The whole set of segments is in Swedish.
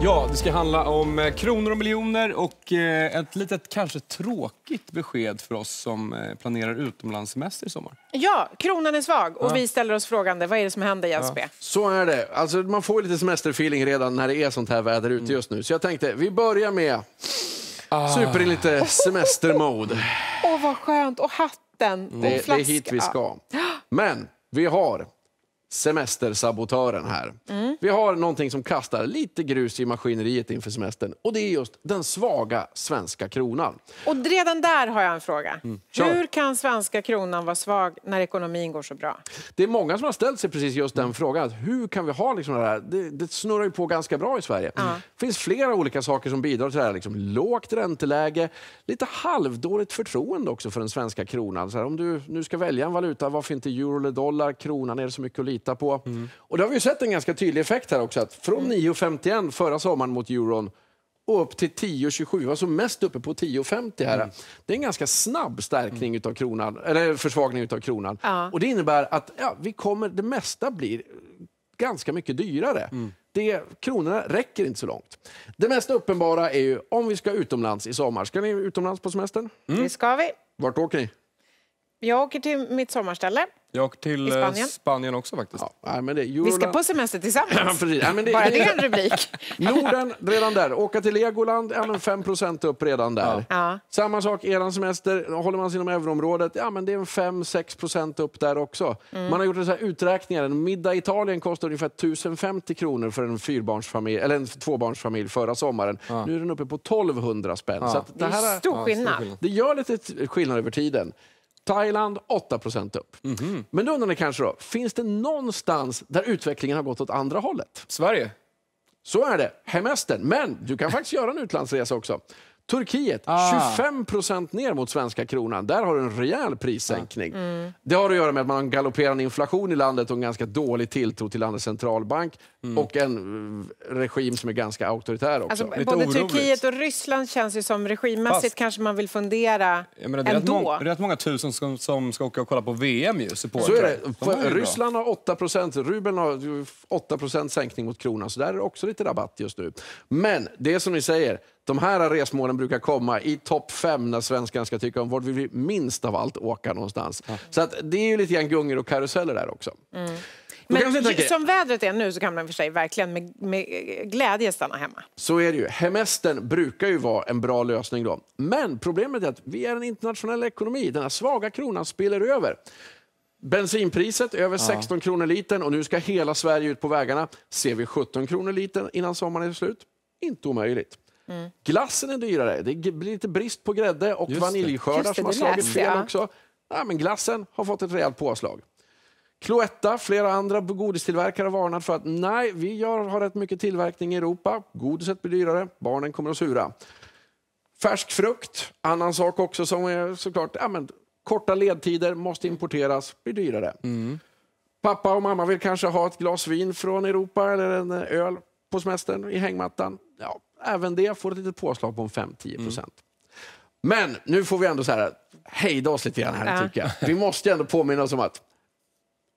Ja, det ska handla om eh, kronor och miljoner och eh, ett litet kanske tråkigt besked för oss som eh, planerar utomlandssemester i sommar. Ja, kronan är svag och ja. vi ställer oss frågande. Vad är det som händer, Jens ja. Så är det. Alltså, man får lite semesterfeeling redan när det är sånt här väder ute just nu. Så jag tänkte, vi börjar med ah. super i lite semestermode. Åh, oh, vad skönt. Och hatten. Mm. Och det, det är hit vi ska. Men vi har semestersabotören här. Mm. Vi har någonting som kastar lite grus i maskineriet inför semestern och det är just den svaga svenska kronan. Och redan där har jag en fråga. Mm. Hur kan svenska kronan vara svag när ekonomin går så bra? Det är många som har ställt sig precis just den frågan. Hur kan vi ha liksom det här? Det, det snurrar ju på ganska bra i Sverige. Mm. Det finns flera olika saker som bidrar till det här. Liksom lågt ränteläge, lite halvdåligt förtroende också för den svenska kronan. Så här, om du nu ska välja en valuta, varför inte euro eller dollar? Kronan är det så mycket och lite titta på. Mm. Och det har vi sett en ganska tydlig effekt här också. Att från 9,51 mm. förra sommaren mot euron och upp till 10,27, alltså mest uppe på 10,50 här. Mm. Det är en ganska snabb stärkning mm. utav kronan, eller försvagning av kronan. Ja. Och det innebär att ja, vi kommer, det mesta blir ganska mycket dyrare. Mm. Det, kronorna räcker inte så långt. Det mest uppenbara är ju om vi ska utomlands i sommar. Ska ni utomlands på semestern? Mm. Det ska vi. Vart åker ni? Jag åker till mitt sommarställe. Jag åker till eh, Spanien. Spanien också faktiskt. Ja, men det, Euroland... Vi ska på semester tillsammans. ja, men det, Bara det är en rubrik. Norden, redan där. Åka till Legoland, ja, men 5 upp redan där. Ja. Samma sak, er semester. Håller man sig inom euroområdet, ja, men det är 5-6 upp där också. Mm. Man har gjort en så här uträkningar. En middag i Italien kostade ungefär 1050 kronor för en, fyrbarnsfamilj, eller en tvåbarnsfamilj förra sommaren. Ja. Nu är den uppe på 1200 spänn. Så det, här, det är stor skillnad. Det gör lite skillnad över tiden. Thailand 8 upp. Mm -hmm. Men då undrar ni kanske, då, finns det någonstans där utvecklingen har gått åt andra hållet? Sverige. Så är det, hemestern. Men du kan faktiskt göra en utlandsresa också. Turkiet, ah. 25 ner mot svenska kronan. Där har du en rejäl prissänkning. Ah. Mm. Det har att göra med att man har en galopperande inflation i landet och en ganska dålig tilltro till landets centralbank. Mm. Och en regim som är ganska auktoritär också. Alltså, både oroligt. Turkiet och Ryssland känns ju som regimmässigt Fast, kanske man vill fundera jag menar, det är ändå. Rätt, många, rätt många tusen som, som ska åka och kolla på VM ju, Så är det. De Ryssland har 8 procent, rubeln har 8 procent sänkning mot kronan, så där är det också lite rabatt just nu. Men det som ni säger, de här resmålen brukar komma i topp fem när svenskan ska tycka om vart vi vill minst av allt åka någonstans. Ja. Så att det är ju lite grann gungor och karuseller där också. Mm. Men som vädret är nu så kan man för sig verkligen med, med glädje stanna hemma. Så är det ju. Hemestern brukar ju vara en bra lösning då. Men problemet är att vi är en internationell ekonomi. Den här svaga kronan spiller över. Bensinpriset över 16 ja. kronor litern och nu ska hela Sverige ut på vägarna. Ser vi 17 kronor litern innan sommaren är slut? Inte omöjligt. Mm. Glassen är dyrare. Det blir lite brist på grädde och vaniljskördar som har slagit fel också. Nej, men glassen har fått ett rejält påslag. Cloetta, flera andra godistillverkare varnat för att nej, vi gör, har rätt mycket tillverkning i Europa. Godiset blir dyrare, barnen kommer att sura. Färsk frukt, annan sak också som är såklart, ja, men, korta ledtider, måste importeras, blir dyrare. Mm. Pappa och mamma vill kanske ha ett glas vin från Europa eller en eh, öl på semestern i hängmattan. Ja, även det får ett litet påslag på 5-10 Mm. Men nu får vi ändå så här, hejda oss lite grann här ja. tycker jag. Vi måste ändå påminna oss om att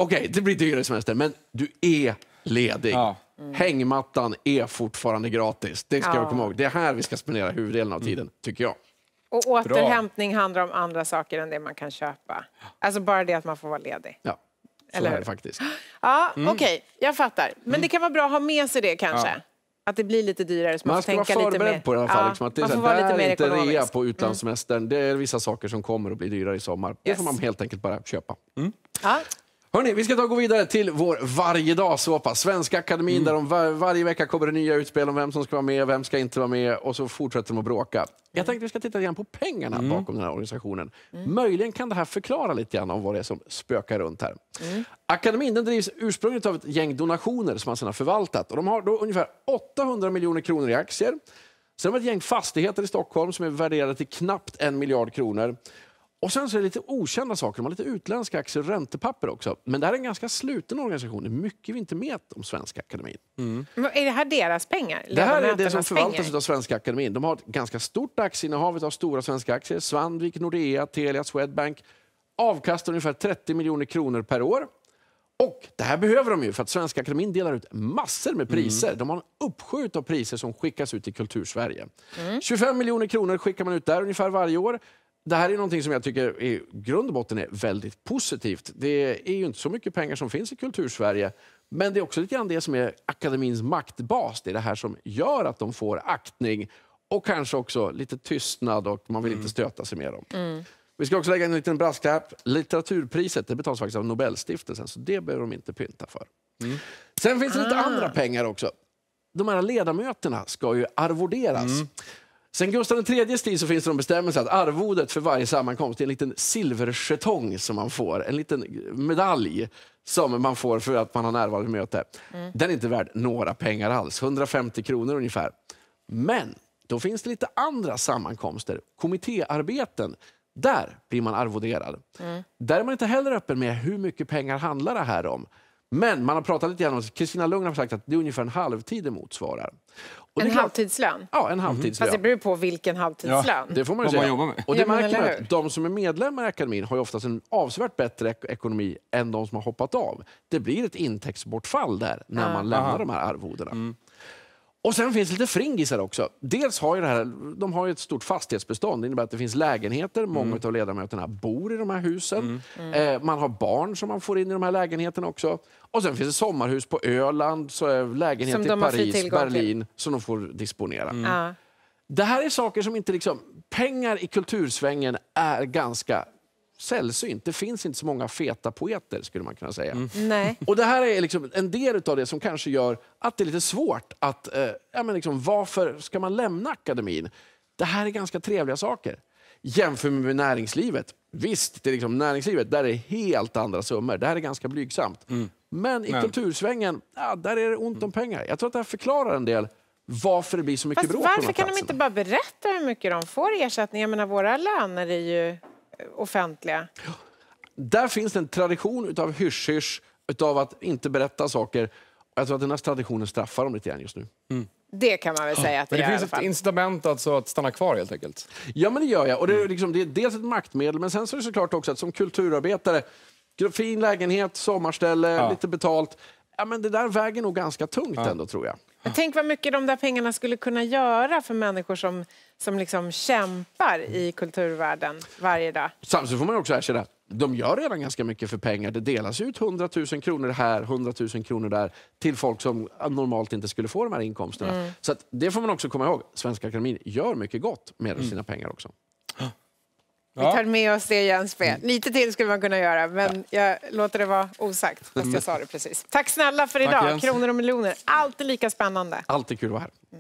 Okej, okay, det blir dyrare semester, men du är ledig. Ja. Mm. Hängmattan är fortfarande gratis. Det ska ja. jag komma ihåg. Det är här vi ska spendera huvuddelen av tiden, mm. tycker jag. Och återhämtning Bra. handlar om andra saker än det man kan köpa. Alltså bara det att man får vara ledig. Ja. Så Eller är det faktiskt. Ja, mm. Okej, okay, jag fattar. Men mm. det kan vara bra att ha med sig det kanske. Ja. Att det blir lite dyrare. Så man, man ska vara förberedd på det i alla fall. Ja, liksom, att det är, man får vara lite mer ekonomisk. inte rea på mm. utlandssemestern. Mm. Det är vissa saker som kommer att bli dyrare i sommar. Yes. Det får man helt enkelt bara köpa. Mm. Ja. Hörni, vi ska ta och gå vidare till vår varje dag-såpa, Svenska Akademin, mm. där de var, varje vecka kommer det nya utspel om vem som ska vara med, vem ska inte vara med och så fortsätter de att bråka. Jag tänkte vi ska titta lite på pengarna mm. bakom den här organisationen. Mm. Möjligen kan det här förklara lite grann om vad det är som spökar runt här. Mm. Akademin den drivs ursprungligen av ett gäng donationer som man sedan har förvaltat och de har då ungefär 800 miljoner kronor i aktier. Sen har de ett gäng fastigheter i Stockholm som är värderade till knappt en miljard kronor. Och sen så är det lite okända saker. De har lite utländska aktier och räntepapper också. Men det här är en ganska sluten organisation. Det är mycket vi inte vet om Svenska Akademin. Mm. Är det här deras pengar? Det här är det som förvaltas pengar? av Svenska Akademin. De har ett ganska stort aktieinnehav av stora svenska aktier. Svandvik, Nordea, Telia, Swedbank. Avkastar ungefär 30 miljoner kronor per år. Och det här behöver de ju för att Svenska Akademin delar ut massor med priser. Mm. De har en uppsjö av priser som skickas ut till Kultursverige. Mm. 25 miljoner kronor skickar man ut där ungefär varje år det här är någonting som jag tycker i grund och botten är väldigt positivt. Det är ju inte så mycket pengar som finns i Kultursverige men det är också lite grann det som är akademins maktbas. Det är det här som gör att de får aktning och kanske också lite tystnad och man vill mm. inte stöta sig med dem. Mm. Vi ska också lägga in en liten brasklapp. Litteraturpriset det betalas faktiskt av Nobelstiftelsen så det behöver de inte pynta för. Mm. Sen finns det lite ah. andra pengar också. De här ledamöterna ska ju arvoderas. Mm. Sen Gustav III tid så finns det en bestämmelse att arvodet för varje sammankomst är en liten silversketong som man får, en liten medalj som man får för att man har närvarat vid möte. Mm. Den är inte värd några pengar alls, 150 kronor ungefär. Men då finns det lite andra sammankomster, kommittéarbeten. Där blir man arvoderad. Mm. Där är man inte heller öppen med hur mycket pengar handlar det här om. Men man har pratat lite grann om Kristina Lugn har sagt att det är ungefär en halvtid det motsvarar. Och en klart, halvtidslön? Ja, en mhm. halvtidslön. Mm. Fast det beror på vilken halvtidslön. Ja, det får man ju säga. Man jobbar med. Och det ja, märker man att de som är medlemmar i akademin har ju oftast en avsevärt bättre ek ekonomi än de som har hoppat av. Det blir ett intäktsbortfall där när ah. man lämnar Aha. de här arvodena. Mm. Och sen finns det lite fringisar också. Dels har ju det här, de har ett stort fastighetsbestånd. Det innebär att det finns lägenheter. Många mm. av ledamöterna bor i de här husen. Mm. Mm. Eh, man har barn som man får in i de här lägenheterna också. Och sen finns det sommarhus på Öland, så eh, lägenheter i Paris, Berlin som de får disponera. Mm. Det här är saker som inte liksom... Pengar i kultursvängen är ganska sällsynt. Det finns inte så många feta poeter skulle man kunna säga. Mm. Nej. Och det här är liksom en del av det som kanske gör att det är lite svårt att, eh, ja, men liksom, varför ska man lämna akademin? Det här är ganska trevliga saker. Jämför med näringslivet. Visst, det är liksom näringslivet, där är helt andra summor. Det här är ganska blygsamt. Mm. Men i Men. kultursvängen, ja, där är det ont om pengar. Jag tror att det här förklarar en del varför det blir så mycket bråk varför kan platserna. de inte bara berätta hur mycket de får i ersättning? Jag menar, våra löner är ju offentliga? Där finns en tradition av hysch-hysch, utav att inte berätta saker. Jag tror att den här traditionen straffar dem lite grann just nu. Mm. Det kan man väl säga att det, det finns ett incitament alltså att stanna kvar helt enkelt? Ja, men det gör jag. Och det, är liksom, det är dels ett maktmedel, men sen så är det såklart också att som kulturarbetare, fin lägenhet, sommarställe, ja. lite betalt. Ja, men det där väger nog ganska tungt ja. ändå tror jag. Men tänk vad mycket de där pengarna skulle kunna göra för människor som, som liksom kämpar i kulturvärlden varje dag. Samtidigt får man också erkänna att de gör redan ganska mycket för pengar. Det delas ut 100 000 kronor här, 100 000 kronor där till folk som normalt inte skulle få de här inkomsterna. Mm. Så det får man också komma ihåg. Svenska Akademin gör mycket gott med mm. sina pengar också. Vi tar med oss det Jens B. Mm. Lite till skulle man kunna göra, men jag låter det vara osagt. Fast jag mm. sa det precis. Tack snälla för idag. Tack, Kronor och miljoner. Alltid lika spännande. Alltid kul att vara här. Mm.